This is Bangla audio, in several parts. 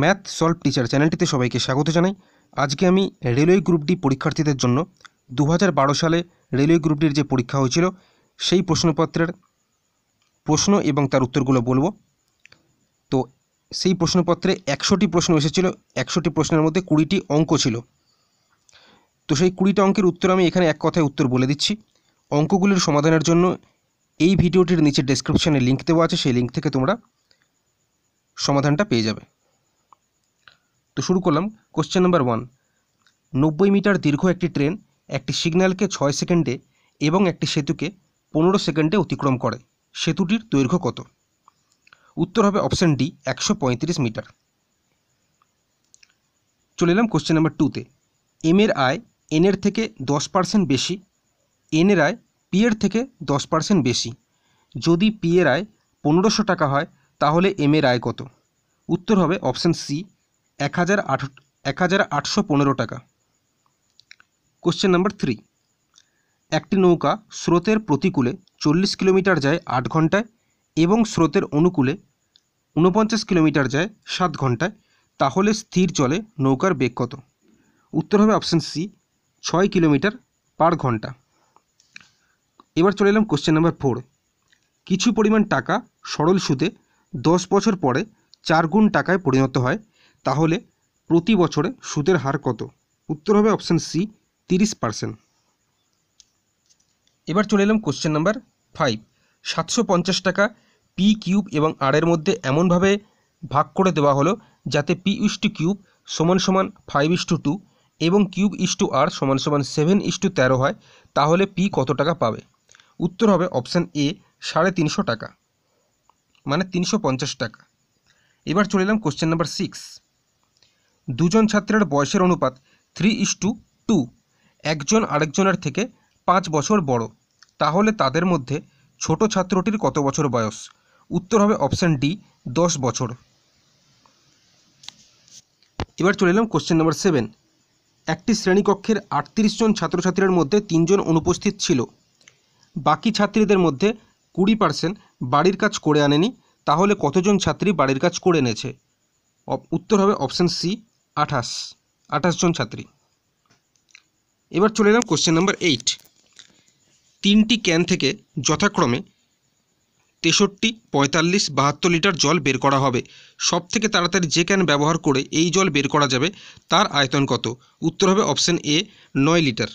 ম্যাথ সলভ টিচার চ্যানেলটিতে সবাইকে স্বাগত জানাই আজকে আমি রেলওয়ে গ্রুপ ডি পরীক্ষার্থীদের জন্য দু সালে রেলওয়ে গ্রুপ ডির যে পরীক্ষা হয়েছিল সেই প্রশ্নপত্রের প্রশ্ন এবং তার উত্তরগুলো বলবো তো সেই প্রশ্নপত্রে একশোটি প্রশ্ন এসেছিল একশোটি প্রশ্নের মধ্যে কুড়িটি অঙ্ক ছিল তো সেই কুড়িটা অঙ্কের উত্তর আমি এখানে এক কথায় উত্তর বলে দিচ্ছি অঙ্কগুলির সমাধানের জন্য এই ভিডিওটির নিচে ডেসক্রিপশানে লিঙ্ক দেওয়া আছে সেই লিঙ্ক থেকে তোমরা সমাধানটা পেয়ে যাবে তো শুরু করলাম কোশ্চেন নাম্বার ওয়ান নব্বই মিটার দীর্ঘ একটি ট্রেন একটি সিগন্যালকে ছয় সেকেন্ডে এবং একটি সেতুকে পনেরো সেকেন্ডে অতিক্রম করে সেতুটির দৈর্ঘ্য কত উত্তর হবে অপশান ডি একশো মিটার চলে এলাম কোশ্চেন নাম্বার টুতে এম এর আয় এন এর থেকে দশ পার্সেন্ট বেশি এন এর আয় পি এর থেকে দশ পার্সেন্ট বেশি যদি পি এর আয় পনেরোশো টাকা হয় তাহলে এম এর আয় কত উত্তর হবে অপশান সি এক হাজার আঠ এক হাজার আটশো পনেরো টাকা কোশ্চেন নাম্বার থ্রি একটি নৌকা স্রোতের প্রতিকূলে চল্লিশ কিলোমিটার যায় আট ঘন্টায় এবং স্রোতের অনুকূলে ঊনপঞ্চাশ কিলোমিটার যায় সাত ঘন্টায় তাহলে স্থির চলে নৌকার বেগ কত উত্তর হবে অপশান সি ছয় কিলোমিটার পার ঘন্টা এবার চলে এলাম কোশ্চেন নাম্বার ফোর কিছু পরিমাণ টাকা সরল সুদে দশ বছর পরে চার গুণ টাকায় পরিণত হয় তাহলে প্রতি বছরে সুদের হার কত উত্তর হবে অপশান সি তিরিশ পার্সেন্ট এবার চলে এলাম কোশ্চেন নাম্বার ফাইভ সাতশো পঞ্চাশ টাকা পি কিউব এবং আর এর মধ্যে এমনভাবে ভাগ করে দেওয়া হলো যাতে পি ইস টু কিউব সমান সমান ফাইভ ইস টু টু এবং কিউব ইস টু আর সমান সমান সেভেন ইস টু তেরো হয় তাহলে পি কত টাকা পাবে উত্তর হবে অপশান এ সাড়ে তিনশো টাকা মানে তিনশো পঞ্চাশ টাকা এবার চলে এলাম কোশ্চেন নাম্বার সিক্স দুজন ছাত্রের বয়সের অনুপাত থ্রি ইস টু টু একজন আরেকজনের থেকে পাঁচ বছর বড় তাহলে তাদের মধ্যে ছোট ছাত্রটির কত বছর বয়স উত্তর হবে অপশান ডি দশ বছর এবার চলে এলাম কোশ্চেন নাম্বার সেভেন একটি শ্রেণীকক্ষের আটত্রিশ জন ছাত্রছাত্রীর মধ্যে তিনজন অনুপস্থিত ছিল বাকি ছাত্রীদের মধ্যে কুড়ি পার্সেন্ট বাড়ির কাজ করে আনেনি তাহলে কতজন ছাত্রী বাড়ির কাজ করে এনেছে উত্তর হবে অপশান সি আঠাশ আঠাশ জন ছাত্রী এবার চলে এলাম কোশ্চেন নাম্বার এইট তিনটি ক্যান থেকে যথাক্রমে তেষট্টি পঁয়তাল্লিশ বাহাত্তর লিটার জল বের করা হবে সব থেকে তাড়াতাড়ি যে ক্যান ব্যবহার করে এই জল বের করা যাবে তার আয়তন কত উত্তর হবে অপশান এ নয় লিটার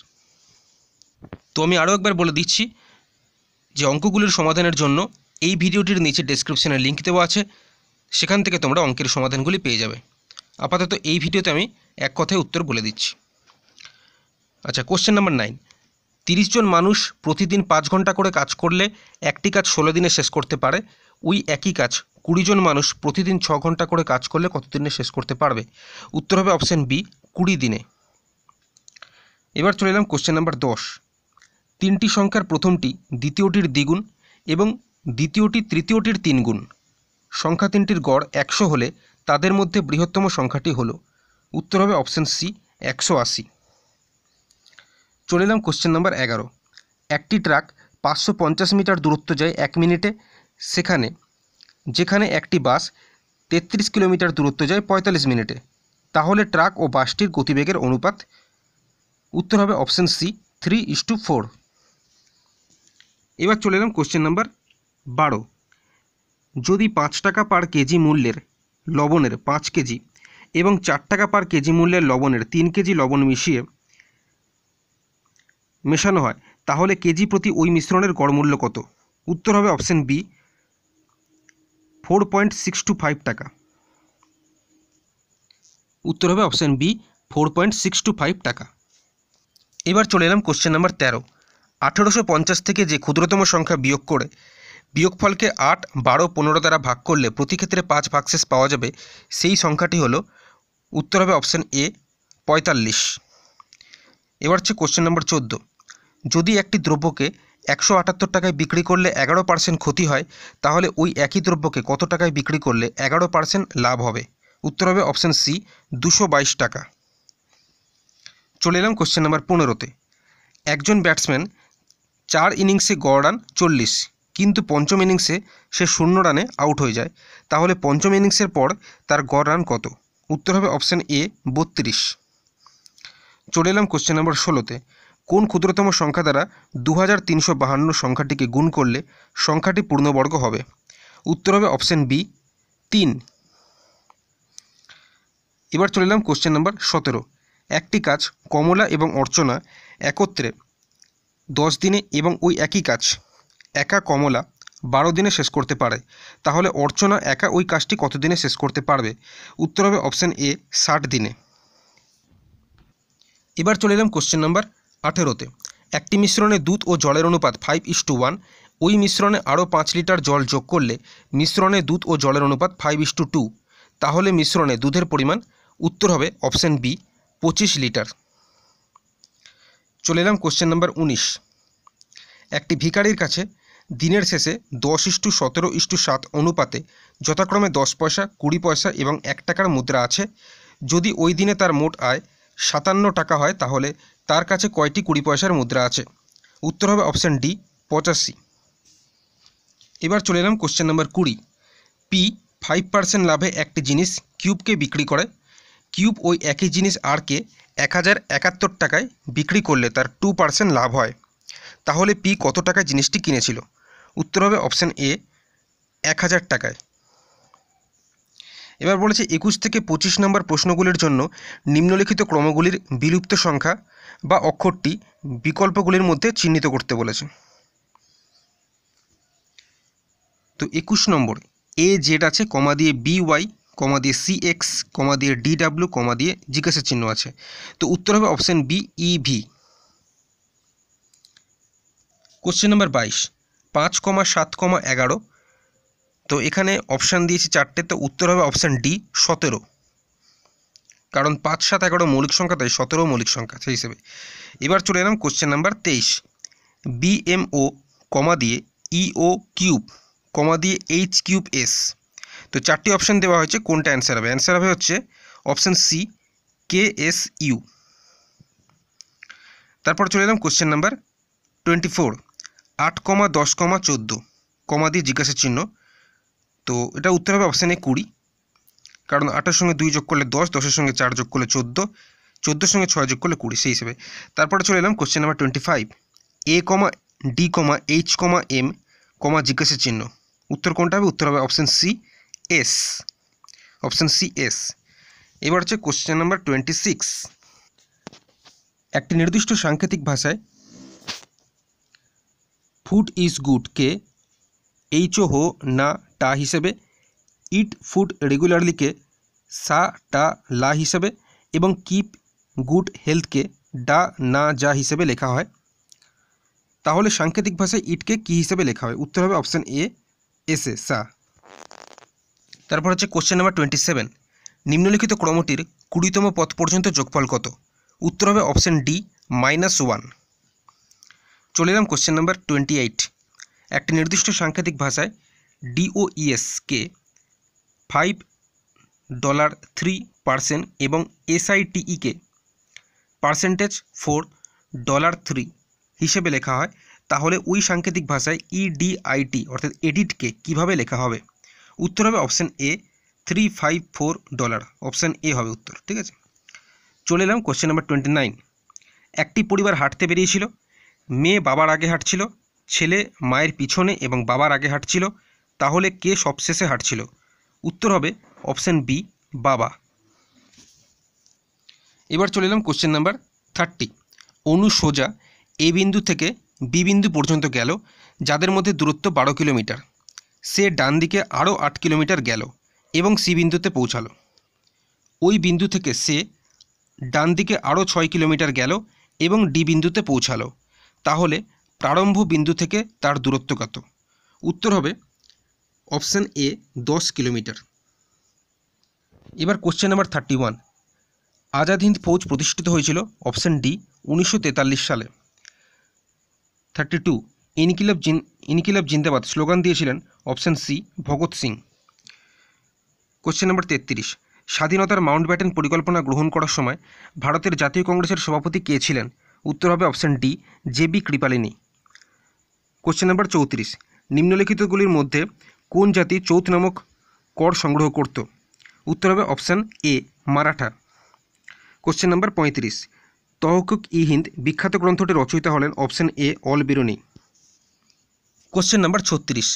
তো আমি আরও একবার বলে দিচ্ছি যে অঙ্কগুলির সমাধানের জন্য এই ভিডিওটির নিচে ডেসক্রিপশানে লিঙ্ক দেওয়া আছে সেখান থেকে তোমরা অঙ্কের সমাধানগুলি পেয়ে যাবে আপাতত এই ভিডিওতে আমি এক কথায় উত্তর বলে দিচ্ছি আচ্ছা কোশ্চেন নাম্বার নাইন তিরিশ জন মানুষ প্রতিদিন পাঁচ ঘন্টা করে কাজ করলে একটি কাজ ষোলো দিনে শেষ করতে পারে ওই একই কাজ কুড়ি জন মানুষ প্রতিদিন ছ ঘন্টা করে কাজ করলে কতদিনে শেষ করতে পারবে উত্তর হবে অপশান বি কুড়ি দিনে এবার চলে এলাম কোশ্চেন নাম্বার দশ তিনটি সংখ্যার প্রথমটি দ্বিতীয়টির দ্বিগুণ এবং দ্বিতীয়টি তৃতীয়টির তিনগুণ সংখ্যা তিনটির গড় একশো হলে তাদের মধ্যে বৃহত্তম সংখ্যাটি হল উত্তর হবে অপশান সি একশো আশি চলে এলাম কোশ্চেন নাম্বার এগারো একটি ট্রাক পাঁচশো পঞ্চাশ মিটার দূরত্ব যায় এক মিনিটে সেখানে যেখানে একটি বাস তেত্রিশ কিলোমিটার দূরত্ব যায় পঁয়তাল্লিশ মিনিটে তাহলে ট্রাক ও বাসটির গতিবেগের অনুপাত উত্তর হবে option C three is to four এবার চলে এলাম কোশ্চেন নাম্বার বারো যদি পাঁচ টাকা পার কেজি মূল্যের লবণের পাঁচ কেজি এবং চার টাকা পার কেজি মূল্যের লবণের তিন কেজি লবণ মিশিয়ে মেশানো হয় তাহলে কেজি প্রতি ওই মিশ্রণের মূল্য কত উত্তর হবে option B four point six two five টাকা উত্তর হবে option B four point six two five টাকা এবার চলে এলাম কোশ্চেন নাম্বার তেরো আঠেরোশো পঞ্চাশ থেকে যে ক্ষুদ্রতম সংখ্যা বিয়োগ করে বিয়োগফলকে আট বারো পনেরো দ্বারা ভাগ করলে প্রতি ক্ষেত্রে পাঁচ ভাগশেষ পাওয়া যাবে সেই সংখ্যাটি হলো উত্তর হবে অপশান এ পঁয়তাল্লিশ এবার হচ্ছে কোশ্চেন নম্বর চোদ্দ যদি একটি দ্রব্যকে একশো আটাত্তর টাকায় বিক্রি করলে এগারো পার্সেন্ট ক্ষতি হয় তাহলে ওই একই দ্রব্যকে কত টাকায় বিক্রি করলে এগারো পার্সেন্ট লাভ হবে উত্তর হবে অপশান সি দুশো বাইশ টাকা চলে এলাম কোশ্চেন নাম্বার পনেরোতে একজন ব্যাটসম্যান চার ইনিংসে গড় রান চল্লিশ কিন্তু পঞ্চম ইনিংসে সে শূন্য রানে আউট হয়ে যায় তাহলে পঞ্চম ইনিংসের পর তার গড় রান কত উত্তর হবে অপশান এ বত্রিশ চলে এলাম কোশ্চেন নম্বর ষোলোতে কোন ক্ষুদ্রতম সংখ্যা দ্বারা দু হাজার সংখ্যাটিকে গুণ করলে সংখ্যাটি পূর্ণবর্গ হবে উত্তর হবে অপশান বি তিন এবার চলে এলাম কোশ্চেন নাম্বার সতেরো একটি কাজ কমলা এবং অর্চনা একত্রে দশ দিনে এবং ওই একই কাজ একা কমলা বারো দিনে শেষ করতে পারে তাহলে অর্চনা একা ওই কাজটি কতদিনে শেষ করতে পারবে উত্তর হবে অপশান এ ষাট দিনে এবার চলে এলাম কোশ্চেন নাম্বার আঠেরোতে একটি মিশ্রণে দুধ ও জলের অনুপাত ফাইভ ইস টু ওয়ান ওই মিশ্রণে আরও পাঁচ লিটার জল যোগ করলে মিশ্রণে দুধ ও জলের অনুপাত ফাইভ ইস টু টু তাহলে মিশ্রণে দুধের পরিমাণ উত্তর হবে অপশান বি পঁচিশ লিটার চলে এলাম কোশ্চেন নাম্বার উনিশ একটি ভিকারির কাছে দিনের শেষে দশ ইস্টু সতেরো ইস্টু সাত অনুপাতে যথাক্রমে দশ পয়সা কুড়ি পয়সা এবং এক টাকার মুদ্রা আছে যদি ওই দিনে তার মোট আয় সাতান্ন টাকা হয় তাহলে তার কাছে কয়টি কুড়ি পয়সার মুদ্রা আছে উত্তর হবে অপশান ডি পঁচাশি এবার চলে এলাম কোশ্চেন নাম্বার কুড়ি পি ফাইভ পার্সেন্ট লাভে একটি জিনিস কিউবকে বিক্রি করে কিউব ওই একই জিনিস আরকে এক হাজার একাত্তর টাকায় বিক্রি করলে তার টু পার্সেন্ট লাভ হয় তাহলে পি কত টাকায় জিনিসটি কিনেছিল উত্তর হবে অপশান এ এক হাজার টাকায় এবার বলেছে একুশ থেকে পঁচিশ নম্বর প্রশ্নগুলির জন্য নিম্নলিখিত ক্রমগুলির বিলুপ্ত সংখ্যা বা অক্ষরটি বিকল্পগুলির মধ্যে চিহ্নিত করতে বলেছে তো একুশ নম্বর এ জেড আছে কমা দিয়ে বি ওয়াই কমা দিয়ে সি এক্স কমা দিয়ে ডি কমা দিয়ে জিজ্ঞাসা চিহ্ন আছে তো উত্তর হবে option B E V question number বাইশ পাঁচ কমা সাত কমা এগারো তো এখানে অপশান দিয়েছি চারটে তো উত্তর হবে অপশান ডি সতেরো কারণ পাঁচ সাত এগারো মৌলিক সংখ্যা তাই সতেরো মৌলিক সংখ্যা সেই হিসেবে এবার চলে এলাম কোশ্চেন নাম্বার তেইশ বিএমও কমা দিয়ে ইও e কিউব কমা দিয়ে এইচ কিউব এস তো চারটি অপশান দেওয়া হয়েছে কোনটা অ্যান্সার হবে অ্যান্সার হবে হচ্ছে option C K S U তারপর চলে এলাম কোশ্চেন নাম্বার টোয়েন্টি ফোর আট কমা দশ কমা চোদ্দো কমা দিয়ে জিজ্ঞাসা চিহ্ন তো এটা উত্তর হবে অপশানে কুড়ি কারণ আটের সঙ্গে দুই যোগ করলে দশ দশের সঙ্গে চার যোগ করলে চোদ্দো চোদ্দোর সঙ্গে ছয় যোগ করলে কুড়ি সেই হিসেবে তারপরে চলে এলাম question number twenty five A comma D comma H comma M comma জিজ্ঞাসা চিহ্ন উত্তর কোনটা হবে উত্তর হবে option C S option C S এবার হচ্ছে কোশ্চেন নাম্বার টোয়েন্টি সিক্স একটি নির্দিষ্ট সাংকেতিক ভাষায় ফুড ইজ গুডকে হো না টা হিসেবে ইট ফুড রেগুলারলিকে সা টা লা হিসেবে এবং কিপ গুড হেলথকে ডা না যা হিসেবে লেখা হয় তাহলে সাংকেতিক ভাষায় ইটকে কি হিসেবে লেখা হয় উত্তর হবে অপশান এ এস এ সা তারপর হচ্ছে কোশ্চেন নাম্বার টোয়েন্টি সেভেন নিম্নলিখিত ক্রমটির কুড়িতম পথ পর্যন্ত যোগফল কত উত্তর হবে অপশান ডি মাইনাস ওয়ান চলে এলাম কোশ্চেন নাম্বার টোয়েন্টি এইট একটি নির্দিষ্ট সাংকেতিক ভাষায় ডিওইএসকে ফাইভ ডলার থ্রি পার্সেন্ট এবং এসআইটিইকে পার্সেন্টেজ ফোর ডলার থ্রি হিসেবে লেখা হয় তাহলে ওই সাংকেতিক ভাষায় ইডিআইটি e অর্থাৎ এডিটকে কিভাবে লেখা হবে উত্তর হবে option A three five four dollar option A হবে উত্তর ঠিক আছে চলে এলাম কোশ্চেন নাম্বার টোয়েন্টি নাইন একটি পরিবার হাঁটতে বেরিয়েছিল মেয়ে বাবার আগে হাঁটছিল ছেলে মায়ের পিছনে এবং বাবার আগে হাঁটছিল তাহলে কে সবশেষে হাঁটছিল উত্তর হবে অপশান বি বাবা এবার চলে এলাম কোশ্চেন নাম্বার থার্টি অনু সোজা এ বিন্দু থেকে বি বিন্দু পর্যন্ত গেল যাদের মধ্যে দূরত্ব বারো কিলোমিটার সে ডান দিকে আরও আট কিলোমিটার গেল এবং সি বিন্দুতে পৌঁছালো ওই বিন্দু থেকে সে ডান দিকে আরও ছয় কিলোমিটার গেল এবং ডি বিন্দুতে পৌঁছালো তাহলে প্রারম্ভ বিন্দু থেকে তার দূরত্ব কত উত্তর হবে অপশান এ দশ কিলোমিটার এবার question number thirty one Azad Hind Fauj প্রতিষ্ঠিত হয়েছিল অপশান ডি উনিশশো সালে থার্টি টু ইনকিলাব জিন ইনকিলাব জিন্দাবাদ স্লোগান দিয়েছিলেন option C Bhagat Singh question number তেত্রিশ স্বাধীনতার মাউন্ট ব্যাটেন পরিকল্পনা গ্রহণ করার সময় ভারতের জাতীয় কংগ্রেসের সভাপতি কে ছিলেন উত্তর হবে option D JB Kripalani question number চৌত্রিশ নিম্নলিখিতগুলির মধ্যে কোন জাতি চৌথ নামক কর সংগ্রহ করত উত্তর হবে option A Maratha question number পঁয়ত্রিশ তহকুক ই হিন্দ বিখ্যাত গ্রন্থটি রচয়িতা হলেন option A Al Biruni question number ছত্রিশ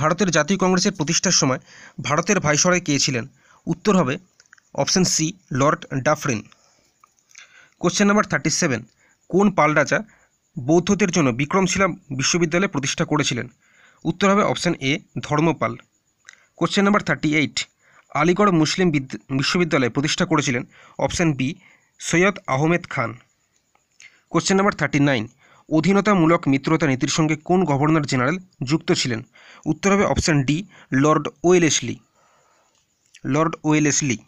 ভারতের জাতীয় কংগ্রেসের প্রতিষ্ঠার সময় ভারতের ভাইসরয় কে ছিলেন উত্তর হবে option C Lord Dufferin question number thirty seven কোন পাল রাজা বৌদ্ধদের জন্য বিক্রমশিলা বিশ্ববিদ্যালয় প্রতিষ্ঠা করেছিলেন উত্তর হবে option A Dharmapala question number thirty eight Aligarh Muslim বিশ্ববিদ্যালয় প্রতিষ্ঠা করেছিলেন option B Syed Ahmed Khan question number thirty nine অধীনতামূলক মিত্রতা নীতির সঙ্গে কোন গভর্নর জেনারেল যুক্ত ছিলেন উত্তর হবে option D Lord Wellesley Lord Wellesley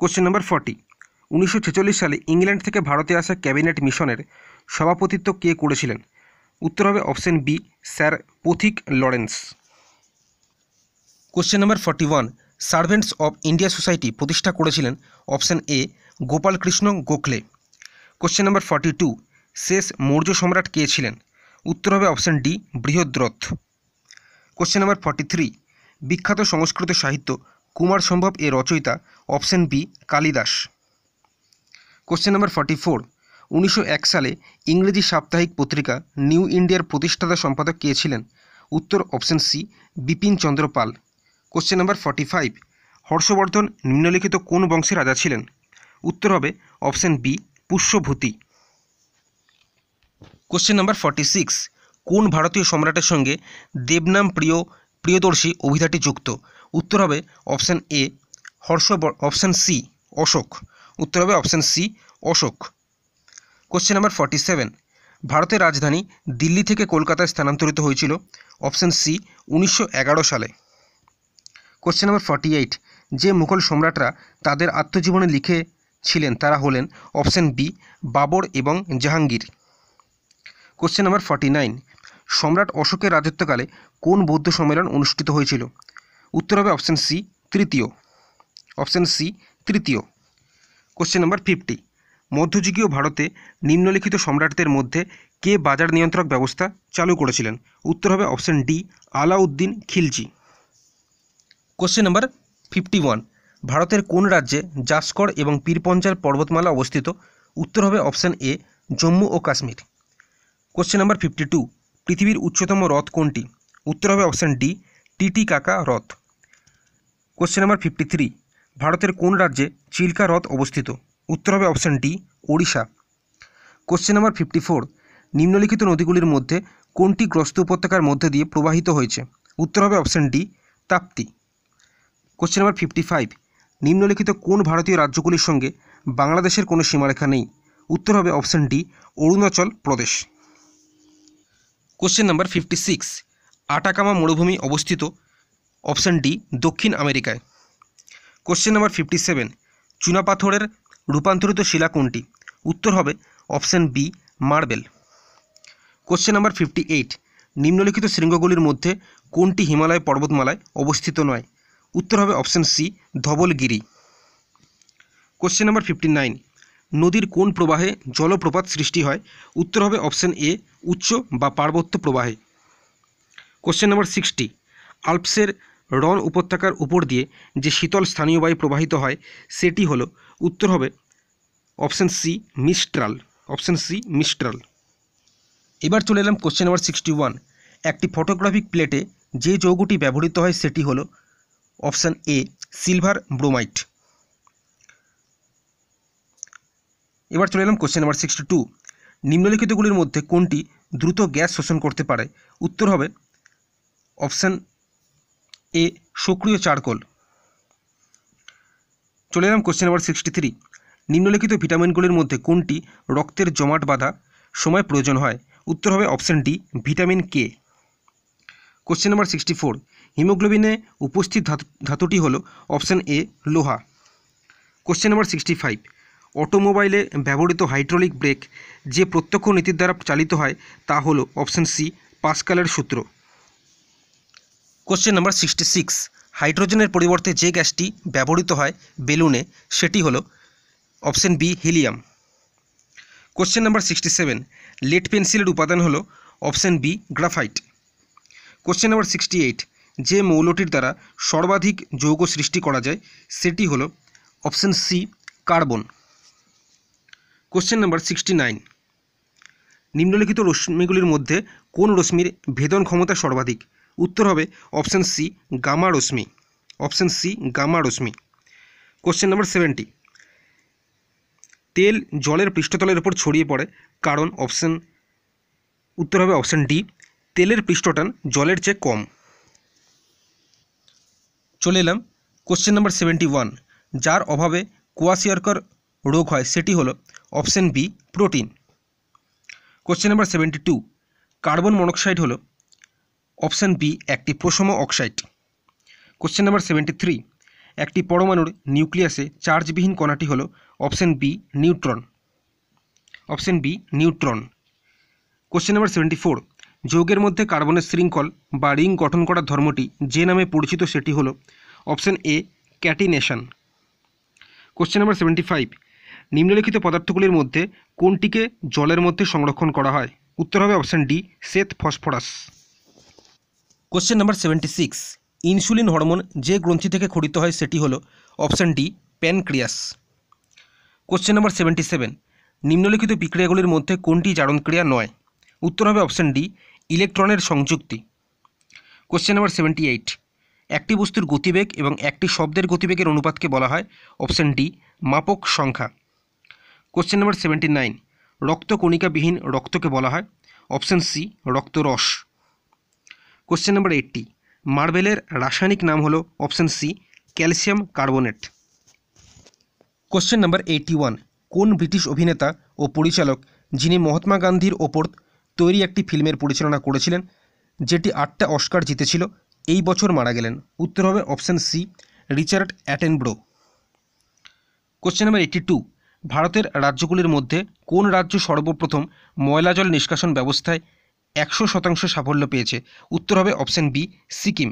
question number forty উনিশশো সালে ইংল্যান্ড থেকে ভারতে আসা ক্যাবিনেট মিশনের সভাপতিত্ব কে করেছিলেন উত্তর হবে option B sir Pethick Lawrence question number forty one servants of India society প্রতিষ্ঠা করেছিলেন option A Gopalkrishna Gokhale question number forty two শেষ মৌর্য সম্রাট কে ছিলেন উত্তর হবে option D Brihadratha question number forty three বিখ্যাত সংস্কৃত সাহিত্য কুমার সম্ভব এর রচয়িতা option B Kalidas question number forty four উনিশশো সালে ইংরেজি সাপ্তাহিক পত্রিকা নিউ ইন্ডিয়ার প্রতিষ্ঠাতা সম্পাদক কে ছিলেন উত্তর option C Bipin Chandra Pal question number forty five Harshavardhana নিম্নলিখিত কোন বংশের রাজা ছিলেন উত্তর হবে option B Pushyabhuti question number forty six কোন ভারতীয় সম্রাটের সঙ্গে দেবনাম প্রিয় প্রিয়দর্শী অভিধাটি যুক্ত উত্তর হবে option A Harsha option C Ashoka উত্তর হবে option C Ashoka question number forty seven ভারতের রাজধানী দিল্লি থেকে কলকাতায় স্থানান্তরিত হয়েছিল অপশান সি উনিশশো সালে কোশ্চেন নাম্বার ফর্টি এইট যে মুঘল সম্রাটরা তাদের আত্মজীবনে লিখেছিলেন তারা হলেন অপশান বি বাবর এবং Jahangir question number forty nine সম্রাট অশোকের রাজত্বকালে কোন বৌদ্ধ সম্মেলন অনুষ্ঠিত হয়েছিল উত্তর হবে অপশান সি তৃতীয় অপশান সি তৃতীয় কোশ্চেন নাম্বার ফিফটি মধ্যযুগীয় ভারতে নিম্নলিখিত সম্রাটদের মধ্যে কে বাজার নিয়ন্ত্রক ব্যবস্থা চালু করেছিলেন উত্তর হবে option D Alauddin Khilji question number fifty one ভারতের কোন রাজ্যে জাসকর এবং পীরপঞ্জাল পর্বতমালা অবস্থিত উত্তর হবে অপশান এ জম্মু ও Kashmir question number fifty two পৃথিবীর উচ্চতম হ্রদ কোনটি উত্তর হবে অপশান ডি টিটি কাকা হ্রদ কোশ্চেন নাম্বার ফিফটি থ্রি ভারতের কোন রাজ্যে চিল্কা হ্রদ অবস্থিত উত্তর হবে option D Odisha question number fifty four নিম্নলিখিত নদীগুলির মধ্যে কোনটি গ্রস্ত উপত্যকার মধ্যে দিয়ে প্রবাহিত হয়েছে উত্তর হবে option D Tapti question number fifty five নিম্নলিখিত কোন ভারতীয় রাজ্যগুলির সঙ্গে বাংলাদেশের কোনো সীমারেখা নেই উত্তর হবে option D Arunachal Pradesh question number fifty six Atacama মরুভূমি অবস্থিত অপশান ডি দক্ষিণ আমেরিকায় কোশ্চেন নাম্বার ফিফটি সেভেন চুনাপাথরের রূপান্তরিত শিলা কোনটি উত্তর হবে option B marble question number fifty eight নিম্নলিখিত শৃঙ্গগুলির মধ্যে কোনটি হিমালয় পর্বতমালায় অবস্থিত নয় উত্তর হবে option C Dhaulagiri question number fifty nine নদীর কোন প্রবাহে জলপ্রপাত সৃষ্টি হয় উত্তর হবে অপশান এ উচ্চ বা পার্বত্য প্রবাহে কোশ্চেন নাম্বার সিক্সটি আলপসের রন উপত্যকার উপর দিয়ে যে শীতল স্থানীয় বায়ু প্রবাহিত হয় সেটি হলো উত্তর হবে option C mistral option C mistral এবার চলে এলাম কোশ্চেন নাম্বার সিক্সটি ওয়ান একটি ফটোগ্রাফিক প্লেটে যে যৌগটি ব্যবহৃত হয় সেটি হলো অপশান এ সিলভার ব্রোমাইট এবার চলে এলাম কোশ্চেন নাম্বার সিক্সটি টু নিম্নলিখিতগুলির মধ্যে কোনটি দ্রুত গ্যাস শোষণ করতে পারে উত্তর হবে অপশান এ সক্রিয় চারকোল চলে এলাম কোশ্চেন নাম্বার সিক্সটি থ্রি নিম্নলিখিত ভিটামিনগুলির মধ্যে কোনটি রক্তের জমাট বাঁধা সময় প্রয়োজন হয় উত্তর হবে option D vitamin K question number sixty four হিমোগ্লোবিনে উপস্থিত ধাতুটি হল অপশান এ লোহা কোশ্চেন নাম্বার সিক্সটি ফাইভ অটোমোবাইলে ব্যবহৃত হাইড্রোলিক ব্রেক যে প্রত্যক্ষ নীতির দ্বারা চালিত হয় তা হল অপশান সি পাসকালের সূত্র কোশ্চেন নাম্বার সিক্সটি সিক্স হাইড্রোজেনের পরিবর্তে যে গ্যাসটি ব্যবহৃত হয় বেলুনে সেটি হলো option B helium question number sixty seven lead পেন্সিলের উপাদান হলো option B graphite question number sixty eight যে মৌলটির দ্বারা সর্বাধিক যৌগ সৃষ্টি করা যায় সেটি হলো option C carbon question number sixty nine নিম্নলিখিত রশ্মিগুলির মধ্যে কোন রশ্মির ভেদন ক্ষমতা সর্বাধিক উত্তর হবে অপশান সি গামা রশ্মি অপশান সি গামা রশ্মি কোশ্চেন নাম্বার সেভেন্টি তেল জলের পৃষ্ঠতলের উপর ছড়িয়ে পড়ে কারণ অপশান উত্তর হবে অপশান ডি তেলের পৃষ্ঠটান জলের চেয়ে কম চলে এলাম কোশ্চেন নাম্বার সেভেন্টি ওয়ান যার অভাবে কুয়াশিয়ারকর রোগ হয় সেটি হলো option B protein question number seventy two carbon monoxide হলো অপশান বি একটি প্রসম oxide question number seventy three একটি পরমাণুর নিউক্লিয়াসে চার্জবিহীন কণাটি হল option B neutron option B neutron question number seventy four যৌগের মধ্যে কার্বনের শৃঙ্খল বা রিং গঠন করার ধর্মটি যে নামে পরিচিত সেটি হল option A catenation question number seventy five নিম্নলিখিত পদার্থগুলির মধ্যে কোনটিকে জলের মধ্যে সংরক্ষণ করা হয় উত্তর হবে অপশান ডি সেথ phosphorus question number seventy six insulin hormone যে গ্রন্থি থেকে খরিত হয় সেটি হলো option D pancreas question number seventy seven নিম্নলিখিত বিক্রিয়াগুলির মধ্যে কোনটি জারণক্রিয়া নয় উত্তর হবে অপশান ডি ইলেকট্রনের সংযুক্তি কোশ্চেন নাম্বার সেভেন্টি এইট একটি বস্তুর গতিবেগ এবং একটি শব্দের গতিবেগের অনুপাতকে বলা হয় অপশান ডি মাপক সংখ্যা কোশ্চেন নাম্বার সেভেন্টি নাইন রক্তকণিকাবিহীন রক্তকে বলা হয় অপশান সি রক্তরস কোশ্চেন নাম্বার এইটটি মার্বেলের রাসায়নিক নাম হলো option C calcium carbonate question number eighty one কোন ব্রিটিশ অভিনেতা ও পরিচালক যিনি মহাত্মা গান্ধীর ওপর তৈরি একটি ফিল্মের পরিচালনা করেছিলেন যেটি আটটা অস্কার জিতেছিল এই বছর মারা গেলেন উত্তর হবে option C Richard Attenborough question number eighty two ভারতের রাজ্যগুলির মধ্যে কোন রাজ্য সর্বপ্রথম ময়লা জল নিষ্কাশন ব্যবস্থায় একশো শতাংশ সাফল্য পেয়েছে উত্তর হবে option B Sikkim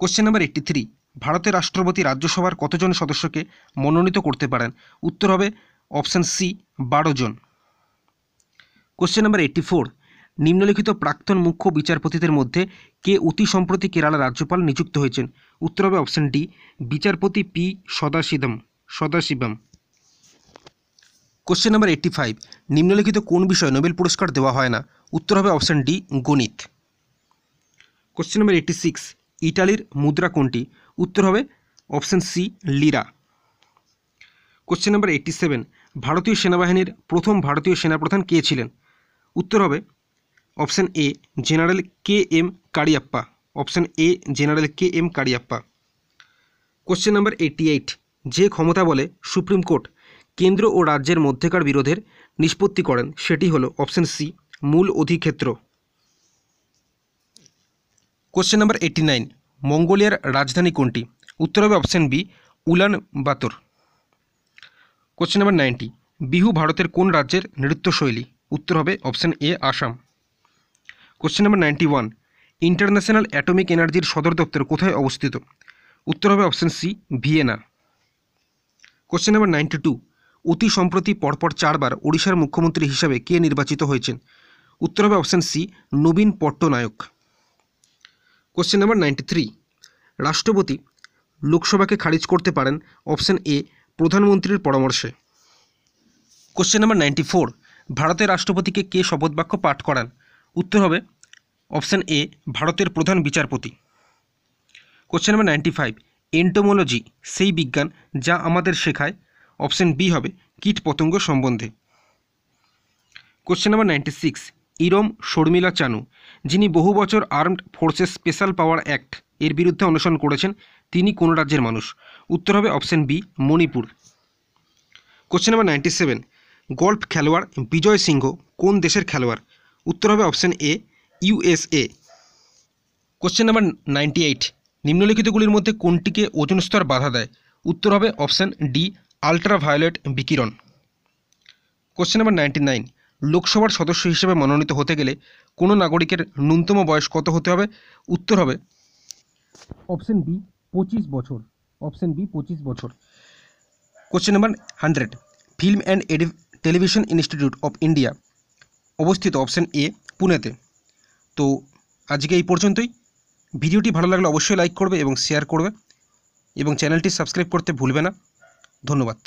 question number eighty three ভারতের রাষ্ট্রপতি রাজ্যসভার কতজন সদস্যকে মনোনীত করতে পারেন উত্তর হবে অপশান সি বারো জন কোশ্চেন নাম্বার এইট্টি ফোর নিম্নলিখিত প্রাক্তন মুখ্য বিচারপতিদের মধ্যে কে অতি সম্প্রতি কেরালা রাজ্যপাল নিযুক্ত হয়েছেন উত্তর হবে অপশান ডি বিচারপতি P Sathasivam Sathasivam question number eighty five নিম্নলিখিত কোন বিষয়ে নোবেল পুরস্কার দেওয়া হয় না উত্তর হবে অপশান ডি গণিত কোশ্চেন নাম্বার এইটটি সিক্স ইটালির মুদ্রা কোনটি উত্তর হবে option C lira question number eighty seven ভারতীয় সেনাবাহিনীর প্রথম ভারতীয় সেনাপ্রধান কে ছিলেন উত্তর হবে option A general K M Cariappa option A general K M Cariappa question number eighty eight যে ক্ষমতা বলে সুপ্রিম কোর্ট কেন্দ্র ও রাজ্যের মধ্যেকার বিরোধের নিষ্পত্তি করেন সেটি হলো অপশন সি মূল অধিক্ষেত্র কোশ্চেন নাম্বার এইটি নাইন মঙ্গোলিয়ার রাজধানী কোনটি উত্তর হবে option B Ulaanbaatar question number ninety Bihu ভারতের কোন রাজ্যের নৃত্যশৈলী উত্তর হবে option A Assam question number ninety one international atomic এনার্জির সদর দপ্তর কোথায় অবস্থিত উত্তর হবে option C Vienna question number ninety two অতি সম্প্রতি পরপর চারবার ওড়িশার মুখ্যমন্ত্রী হিসাবে কে নির্বাচিত হয়েছেন উত্তর হবে অপশান সি নবীন Patnaik question number ninety three রাষ্ট্রপতি লোকসভাকে খারিজ করতে পারেন অপশান এ প্রধানমন্ত্রীর পরামর্শে কোশ্চেন নাম্বার নাইনটি ফোর ভারতের রাষ্ট্রপতিকে কে শপথ বাক্য পাঠ করান উত্তর হবে অপশান এ ভারতের প্রধান বিচারপতি question number ninety five entomology সেই বিজ্ঞান যা আমাদের শেখায় অপশন বি হবে কীট পতঙ্গ সম্বন্ধে question number ninety six Irom Sharmila Chanu যিনি বহু বছর armed forces special power act এর বিরুদ্ধে অনুসরণ করেছেন তিনি কোন রাজ্যের মানুষ উত্তর হবে option B Manipur question number ninety seven golf খেলোয়াড় বিজয় সিংহ কোন দেশের খেলোয়াড় উত্তর হবে option A USA question number ninety eight নিম্নলিখিতগুলির মধ্যে কোনটিকে ওজন স্তর বাধা দেয় উত্তর হবে অপশান ডি আল্ট্রাভায়োলেট বিকিরণ কোশ্চেন নাম্বার নাইনটি নাইন লোকসভার সদস্য হিসেবে মনোনীত হতে গেলে কোনো নাগরিকের ন্যূনতম বয়স কত হতে হবে উত্তর হবে অপশন বি পঁচিশ বছর অপশন বি পঁচিশ বছর question number hundred film and এডি টেলিভিশন ইনস্টিটিউট অফ ইন্ডিয়া অবস্থিত অপশন এ পুনেতে তো আজকে এই পর্যন্তই ভিডিওটি ভালো লাগলে অবশ্যই লাইক করবে এবং শেয়ার করবে এবং চ্যানেলটি সাবস্ক্রাইব করতে ভুলবে না ধন্যবাদ